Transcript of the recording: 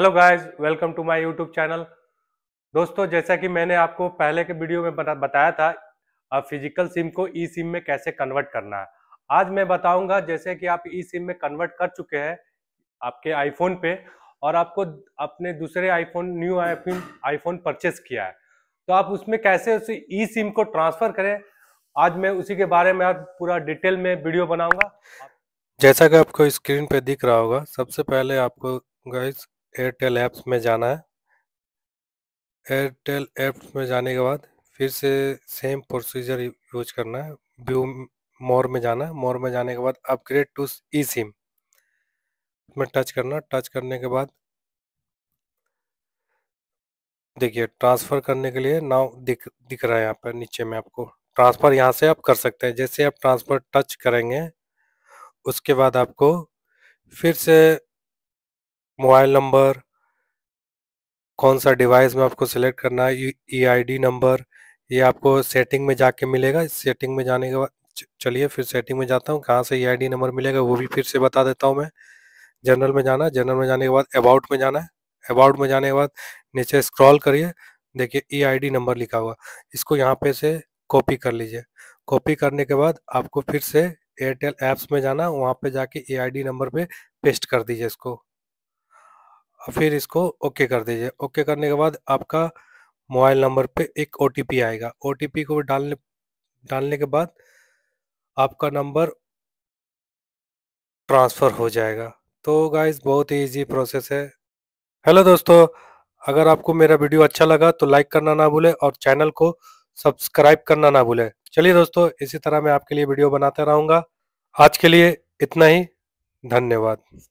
hello guys welcome to my YouTube channel दोस्तों जैसा कि मैंने आपको पहले के वीडियो में बताया था फिजिकल सिम को ई सिम में कैसे कन्वर्ट करना है आज मैं बताऊंगा जैसे कि आप ई सिम में कन्वर्ट कर चुके हैं आपके आईफोन पे और आपको अपने दूसरे iPhone new iPhone iPhone purchase किया है तो आप उसमें कैसे उस ई सिम को ट्रांसफ़र करें आज मैं उसी के बारे में आप पूरा डिटेल में वीडियो बनाऊँगा जैसा कि आपको स्क्रीन पर दिख रहा होगा सबसे पहले आपको गाइस एयरटेल ऐप्स में जाना है एयरटेल ऐप्स में जाने के बाद फिर से सेम प्रोसीजर यूज करना है व्यू मोर में जाना है मोर में जाने के बाद अपग्रेड टू ई सिम में टच करना टच करने के बाद देखिए ट्रांसफ़र करने के लिए नाव दिख दिख रहा है यहाँ पर नीचे में आपको ट्रांसफ़र यहाँ से आप कर सकते हैं जैसे आप ट्रांसफ़र टच करेंगे उसके बाद आपको फिर से मोबाइल नंबर कौन सा डिवाइस में आपको सेलेक्ट करना है ई आई नंबर ये आपको सेटिंग में जाके मिलेगा सेटिंग में जाने के बाद चलिए फिर सेटिंग में जाता हूँ कहाँ से ई आई नंबर मिलेगा वो भी फिर से बता देता हूँ मैं जनरल में जाना जनरल में जाने के बाद अबाउट में जाना है अबाउट में जाने के बाद नीचे स्क्रॉल करिए देखिए ई आई नंबर लिखा हुआ इसको यहाँ पे से कॉपी कर लीजिए कॉपी करने के बाद आपको फिर से एयरटेल एप्स में जाना वहाँ पे जाके ए आई डी नंबर पे पेस्ट कर दीजिए इसको फिर इसको ओके कर दीजिए ओके करने के बाद आपका मोबाइल नंबर पे एक ओ आएगा ओ को डालने डालने के बाद आपका नंबर ट्रांसफ़र हो जाएगा तो गाइज बहुत ही ईजी प्रोसेस है हेलो दोस्तों अगर आपको मेरा वीडियो अच्छा लगा तो लाइक करना ना भूले और चैनल को सब्सक्राइब करना ना भूले चलिए दोस्तों इसी तरह मैं आपके लिए वीडियो बनाता रहूँगा आज के लिए इतना ही धन्यवाद